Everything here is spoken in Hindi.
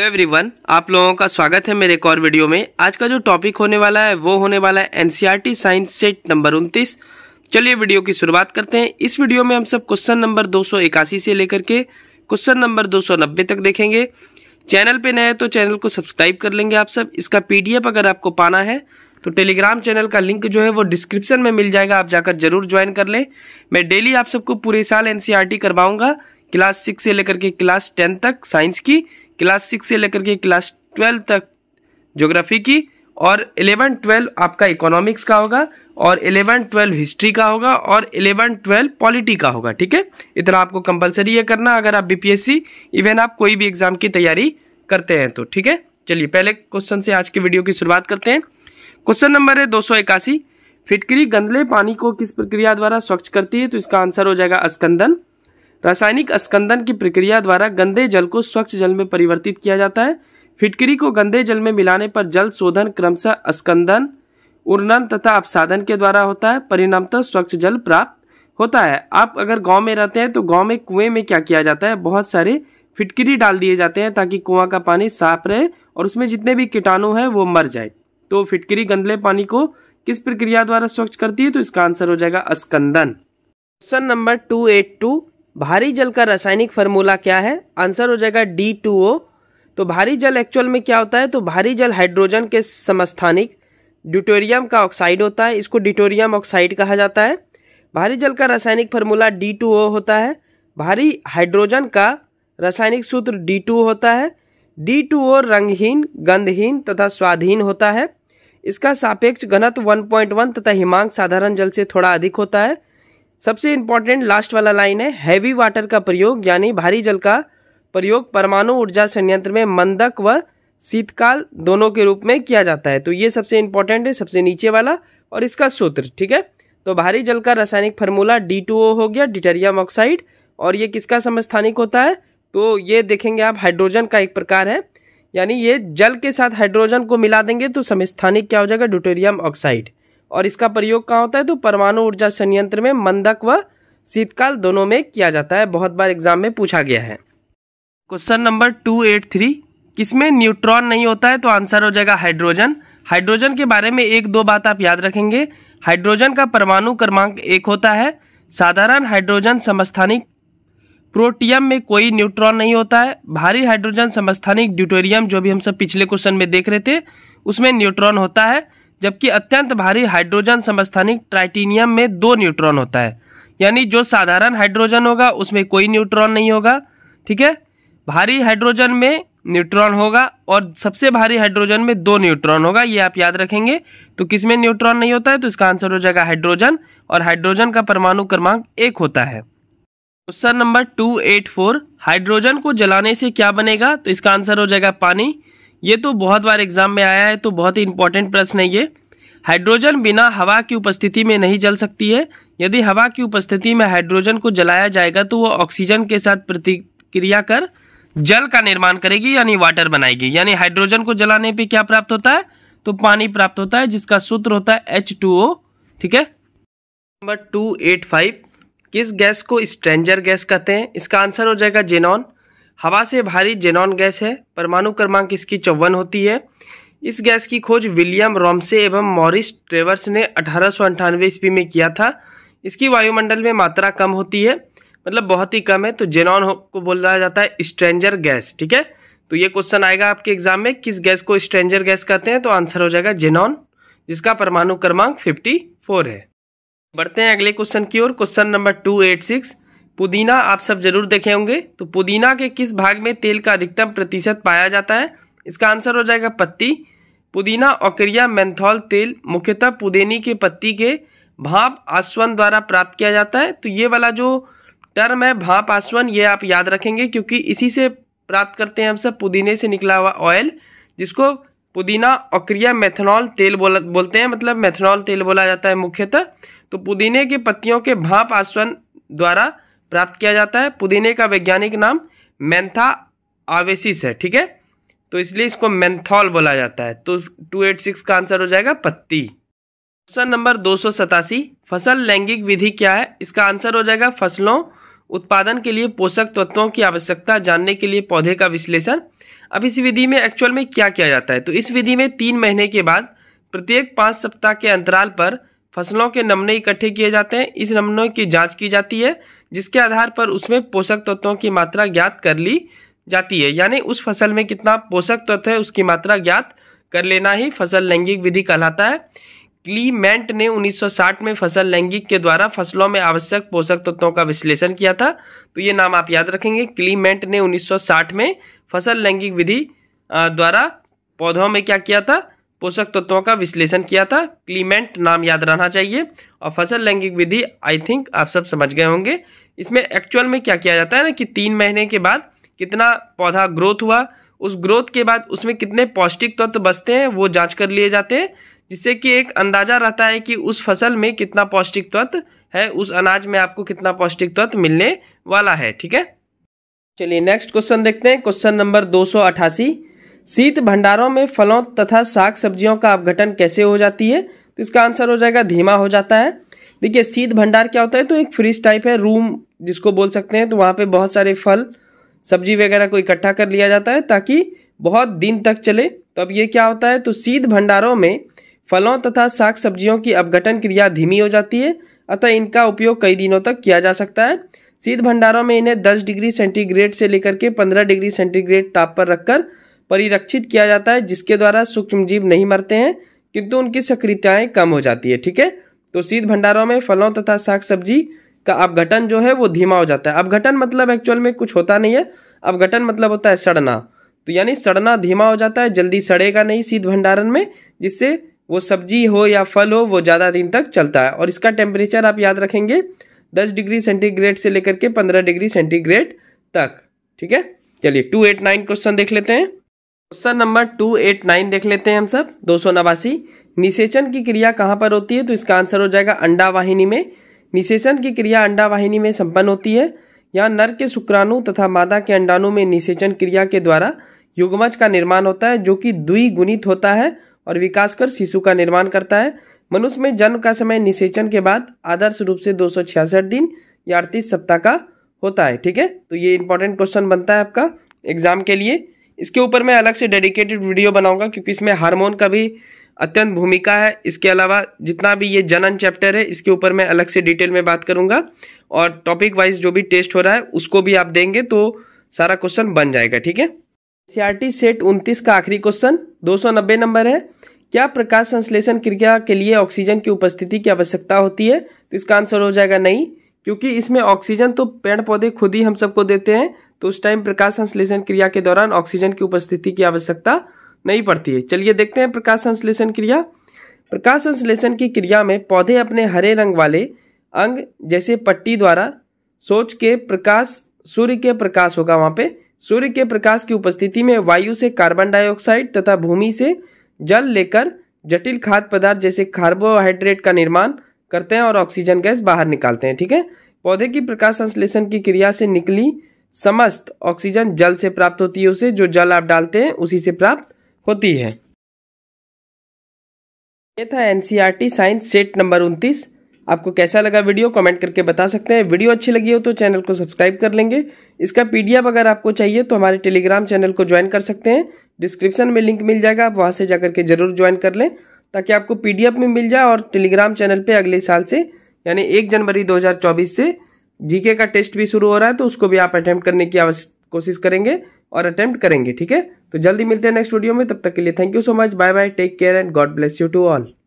तो एवरीवन आप लोगों का स्वागत है मेरे एक और वीडियो में आज का जो टॉपिक होने वाला है वो होने वाला है एनसीईआरटी साइंस सेट नंबर उनतीस चलिए वीडियो की शुरुआत करते हैं इस वीडियो में हम सब क्वेश्चन नंबर 281 से लेकर के क्वेश्चन नंबर 290 तक देखेंगे चैनल पे नए तो चैनल को सब्सक्राइब कर लेंगे आप सब इसका पीडीएफ अगर आपको पाना है तो टेलीग्राम चैनल का लिंक जो है वो डिस्क्रिप्शन में मिल जाएगा आप जाकर जरूर ज्वाइन कर लें मैं डेली आप सबको पूरे साल एनसीईआरटी e करवाऊंगा क्लास सिक्स से लेकर के क्लास टेन तक साइंस की क्लास सिक्स से लेकर के क्लास ट्वेल्व तक ज्योग्राफी की और एलेवन ट्वेल्व आपका इकोनॉमिक्स का होगा और एलेवन ट्वेल्व हिस्ट्री का होगा और एलेवन ट्वेल्व पॉलिटी का होगा ठीक है इतना आपको कंपलसरी ये करना अगर आप बीपीएससी इवन आप कोई भी एग्जाम की तैयारी करते हैं तो ठीक है चलिए पहले क्वेश्चन से आज की वीडियो की शुरुआत करते हैं क्वेश्चन नंबर है दो फिटकरी गंदले पानी को किस प्रक्रिया द्वारा स्वच्छ करती है तो इसका आंसर हो जाएगा अस्कंदन रासायनिक स्कंदन की प्रक्रिया द्वारा गंदे जल को स्वच्छ जल में परिवर्तित किया जाता है फिटकरी को गंदे जल में मिलाने पर जल शोधन क्रमशः स्कंदन उर्नन तथा अपसाधन के द्वारा होता है परिणामतः स्वच्छ जल प्राप्त होता है आप अगर गांव में रहते हैं तो गांव में कुएं में क्या किया जाता है बहुत सारे फिटकरी डाल दिए जाते हैं ताकि कुआं का पानी साफ रहे और उसमें जितने भी कीटाणु हैं वो मर जाए तो फिटकरी गंदले पानी को किस प्रक्रिया द्वारा स्वच्छ करती है तो इसका आंसर हो जाएगा स्कंदन question number two eight two भारी जल का रासायनिक फार्मूला क्या है आंसर हो जाएगा डी टू ओ तो भारी जल एक्चुअल में क्या होता है तो भारी जल हाइड्रोजन के समस्थानिक ड्यूटोरियम का ऑक्साइड होता है इसको ड्यूटोरियम ऑक्साइड कहा जाता है भारी जल का रासायनिक फार्मूला डी टू ओ होता है भारी हाइड्रोजन का रासायनिक सूत्र डी टू होता है डी टू ओ रंगहीन गंधहीन तथा स्वाधीन होता है इसका सापेक्ष घनत्व 1.1 तथा हिमांक साधारण जल से थोड़ा अधिक होता है सबसे इंपॉर्टेंट लास्ट वाला लाइन है हैवी वाटर का प्रयोग यानी भारी जल का प्रयोग परमाणु ऊर्जा संयंत्र में मंदक व शीतकाल दोनों के रूप में किया जाता है तो ये सबसे इम्पोर्टेंट है सबसे नीचे वाला और इसका सूत्र ठीक है तो भारी जल का रासायनिक फार्मूला डी हो गया डिटेरियम ऑक्साइड और ये किसका समस्थानिक होता है तो ये देखेंगे आप हाइड्रोजन का एक प्रकार है यानी ये जल के साथ हाइड्रोजन को मिला देंगे तो समस्थानिक क्या हो जाएगा ड्यूटेरियम ऑक्साइड और इसका प्रयोग कहाँ होता है तो परमाणु ऊर्जा संयंत्र में मंदक व शीतकाल दोनों में किया जाता है बहुत बार एग्जाम में पूछा गया है question number two eight three किसमें न्यूट्रॉन नहीं होता है तो आंसर हो जाएगा हाइड्रोजन हाइड्रोजन के बारे में एक दो बात आप याद रखेंगे हाइड्रोजन का परमाणु क्रमांक एक होता है साधारण हाइड्रोजन समस्थानिक प्रोटियम में कोई न्यूट्रॉन नहीं होता है भारी हाइड्रोजन समस्थानिक ड्यूटोरियम जो भी हम सब पिछले क्वेश्चन में देख रहे थे उसमें न्यूट्रॉन होता है जबकि अत्यंत भारी हाइड्रोजन समस्थानिक ट्राइटीनियम में दो न्यूट्रॉन होता है यानी जो साधारण हाइड्रोजन होगा उसमें कोई न्यूट्रॉन नहीं होगा ठीक है भारी हाइड्रोजन में न्यूट्रॉन होगा और सबसे भारी हाइड्रोजन में दो न्यूट्रॉन होगा ये आप याद रखेंगे तो किस में न्यूट्रॉन नहीं होता है तो इसका आंसर हो जाएगा हाइड्रोजन और हाइड्रोजन का परमाणु क्रमांक एक होता है question number two eight four hydrogen को जलाने से क्या बनेगा तो इसका आंसर हो जाएगा पानी ये तो बहुत बार एग्जाम में आया है तो बहुत ही इंपॉर्टेंट प्रश्न है ये हाइड्रोजन बिना हवा की उपस्थिति में नहीं जल सकती है यदि हवा की उपस्थिति में हाइड्रोजन को जलाया जाएगा तो वह ऑक्सीजन के साथ प्रतिक्रिया कर जल का निर्माण करेगी यानी वाटर बनाएगी यानी हाइड्रोजन को जलाने पे क्या प्राप्त होता है तो पानी प्राप्त होता है जिसका सूत्र होता है एच ठीक है नंबर टू एट फाइव किस गैस को स्ट्रेंजर गैस कहते हैं इसका आंसर हो जाएगा जेनॉन हवा से भारी जेनॉन गैस है परमाणु क्रमांक इसकी चौवन होती है इस गैस की खोज विलियम रॉमसे एवं मॉरिस ट्रेवर्स ने अठारह ईस्वी में किया था इसकी वायुमंडल में मात्रा कम होती है मतलब बहुत ही कम है तो जेनॉन को बोला जाता है स्ट्रेंजर गैस ठीक है तो ये क्वेश्चन आएगा आपके एग्जाम में किस गैस को स्ट्रेंजर गैस कहते हैं तो आंसर हो जाएगा जेनॉन जिसका परमाणु क्रमांक 54 है बढ़ते हैं अगले क्वेश्चन की ओर question number two eight six पुदीना आप सब जरूर देखे होंगे तो पुदीना के किस भाग में तेल का अधिकतम प्रतिशत पाया जाता है इसका आंसर हो जाएगा पत्ती पुदीना ओकरिया मैंथॉल तेल मुख्यतः पुदेनी के पत्ती के भाप आसवन द्वारा प्राप्त किया जाता है तो ये वाला जो टर्म है भाप आसवन ये आप याद रखेंगे क्योंकि इसी से प्राप्त करते हैं हम सब पुदीने से निकला हुआ ऑयल जिसको पुदीना ओकरिया मेथनॉल तेल बोल बोलते हैं मतलब मेथनॉल तेल बोला जाता है मुख्यतः तो पुदीने के पत्तियों के भाप आसवन द्वारा प्राप्त किया जाता है पुदीने का वैज्ञानिक नाम मैंथा आवेसिस है ठीक है तो इसलिए इसको मैंथॉल बोला जाता है तो टू एट सिक्स का आंसर हो जाएगा पत्ती क्वेश्चन नंबर दो सौ सतासी फसल लैंगिक विधि क्या है इसका आंसर हो जाएगा फसलों उत्पादन के लिए पोषक तत्वों की आवश्यकता जानने के लिए पौधे का विश्लेषण अब इस विधि में एक्चुअल में क्या किया जाता है तो इस विधि में तीन महीने के बाद प्रत्येक पाँच सप्ताह के अंतराल पर फसलों के नमूने इकट्ठे किए जाते हैं इस नमूनों की जांच की जाती है जिसके आधार पर उसमें पोषक तत्वों की मात्रा ज्ञात कर ली जाती है यानी उस फसल में कितना पोषक तत्व है उसकी मात्रा ज्ञात कर लेना ही फसल लैंगिक विधि कहलाता है क्लीमेंट ने 1960 में फसल लैंगिक के द्वारा फसलों में आवश्यक पोषक तत्वों का विश्लेषण किया था तो ये नाम आप याद रखेंगे क्लीमेंट ने 1960 में फसल लैंगिक विधि द्वारा पौधों में क्या किया था पोषक तत्वों का विश्लेषण किया था क्लीमेंट नाम याद रहना चाहिए और फसल लैंगिक विधि आई थिंक आप सब समझ गए होंगे इसमें एक्चुअल में क्या किया जाता है ना कि तीन महीने के बाद कितना पौधा ग्रोथ हुआ उस ग्रोथ के बाद उसमें कितने पौष्टिक तत्व तो बचते हैं वो जांच कर लिए जाते हैं जिससे कि एक अंदाजा रहता है कि उस फसल में कितना पौष्टिक तत्व है उस अनाज में आपको कितना पौष्टिक तत्व मिलने वाला है ठीक है चलिए नेक्स्ट क्वेश्चन देखते हैं क्वेश्चन नंबर दो सौ अठासी शीत भंडारों में फलों तथा साग सब्जियों का अपघटन कैसे हो जाती है तो इसका आंसर हो जाएगा धीमा हो जाता है देखिए शीत भंडार क्या होता है तो एक फ्रिज टाइप है रूम जिसको बोल सकते हैं तो वहाँ पे बहुत सारे फल सब्जी वगैरह को इकट्ठा कर लिया जाता है ताकि बहुत दिन तक चले तो अब ये क्या होता है तो शीत भंडारों में फलों तथा साग सब्जियों की अपघटन क्रिया धीमी हो जाती है अतः इनका उपयोग कई दिनों तक किया जा सकता है शीत भंडारों में इन्हें 10 डिग्री सेंटीग्रेड से लेकर के 15 डिग्री सेंटीग्रेड ताप पर रखकर परिरक्षित किया जाता है जिसके द्वारा सूक्ष्म जीव नहीं मरते हैं किंतु उनकी सक्रियताएं कम हो जाती है ठीक है तो शीत भंडारों में फलों तथा साग सब्जी का अपघटन जो है वो धीमा हो जाता है अपघटन मतलब एक्चुअल में कुछ होता नहीं है अपघटन मतलब होता है सड़ना तो यानी सड़ना धीमा हो जाता है जल्दी सड़ेगा नहीं शीत भंडारण में जिससे वो सब्जी हो या फल हो वो ज़्यादा दिन तक चलता है और इसका टेम्परेचर आप याद रखेंगे दस डिग्री सेंटीग्रेड से लेकर के पंद्रह डिग्री सेंटीग्रेड तक ठीक है चलिए टू एट नाइन क्वेश्चन देख लेते हैं question number two eight nine देख लेते हैं हम सब दो सौ नवासी निषेचन की क्रिया कहाँ पर होती है तो इसका आंसर हो जाएगा अंडा में निषेचन की क्रिया अंडा में संपन्न होती है यहाँ नर के शुक्राणु तथा मादा के अंडाणु में निषेचन क्रिया के द्वारा युग्मज का निर्माण होता है जो कि द्विगुणित होता है और विकास कर शिशु का निर्माण करता है मनुष्य में जन्म का समय निषेचन के बाद आदर्श रूप से दो दिन या अड़तीस सप्ताह का होता है ठीक है तो ये इंपॉर्टेंट क्वेश्चन बनता है आपका एग्जाम के लिए इसके ऊपर मैं अलग से डेडिकेटेड वीडियो बनाऊंगा क्योंकि इसमें हार्मोन का भी अत्यंत भूमिका है इसके अलावा जितना भी ये जनन चैप्टर है इसके ऊपर मैं अलग से डिटेल में बात करूंगा और टॉपिक वाइज जो भी टेस्ट हो रहा है उसको भी आप देंगे तो सारा क्वेश्चन बन जाएगा ठीक है सी सेट उनतीस का आखिरी क्वेश्चन 290 नंबर है क्या प्रकाश संश्लेषण क्रिया के लिए ऑक्सीजन की उपस्थिति की आवश्यकता होती है तो इसका आंसर हो जाएगा नहीं क्योंकि इसमें ऑक्सीजन तो पेड़ पौधे खुद ही हम सबको देते हैं तो उस टाइम प्रकाश संश्लेषण क्रिया के दौरान ऑक्सीजन की उपस्थिति की आवश्यकता नहीं पड़ती है चलिए देखते हैं प्रकाश संश्लेषण क्रिया प्रकाश संश्लेषण की क्रिया में पौधे अपने हरे रंग वाले अंग जैसे पट्टी द्वारा सोच के प्रकाश सूर्य के प्रकाश होगा वहाँ पे सूर्य के प्रकाश की उपस्थिति में वायु से कार्बन डाइऑक्साइड तथा भूमि से जल लेकर जटिल खाद्य पदार्थ जैसे कार्बोहाइड्रेट का निर्माण करते हैं और ऑक्सीजन गैस बाहर निकालते हैं ठीक है पौधे की प्रकाश संश्लेषण की क्रिया से निकली समस्त ऑक्सीजन जल से प्राप्त होती है उसे जो जल आप डालते हैं उसी से प्राप्त होती है ये था एनसीईआरटी साइंस सेट नंबर उनतीस आपको कैसा लगा वीडियो कमेंट करके बता सकते हैं वीडियो अच्छी लगी हो तो चैनल को सब्सक्राइब कर लेंगे इसका पीडीएफ अगर आपको चाहिए तो हमारे टेलीग्राम चैनल को ज्वाइन कर सकते हैं डिस्क्रिप्शन में लिंक मिल जाएगा आप वहां से जाकर के जरूर ज्वाइन कर लें ताकि आपको पीडीएफ में मिल जाए और टेलीग्राम चैनल पर अगले साल से यानी एक जनवरी 2024 से जीके का टेस्ट भी शुरू हो रहा है तो उसको भी आप अटैम्प्ट करने की कोशिश करेंगे और अटैम्प्ट करेंगे ठीक है तो जल्दी मिलते हैं नेक्स्ट वीडियो में तब तक के लिए thank you so much bye bye take care and God bless you to all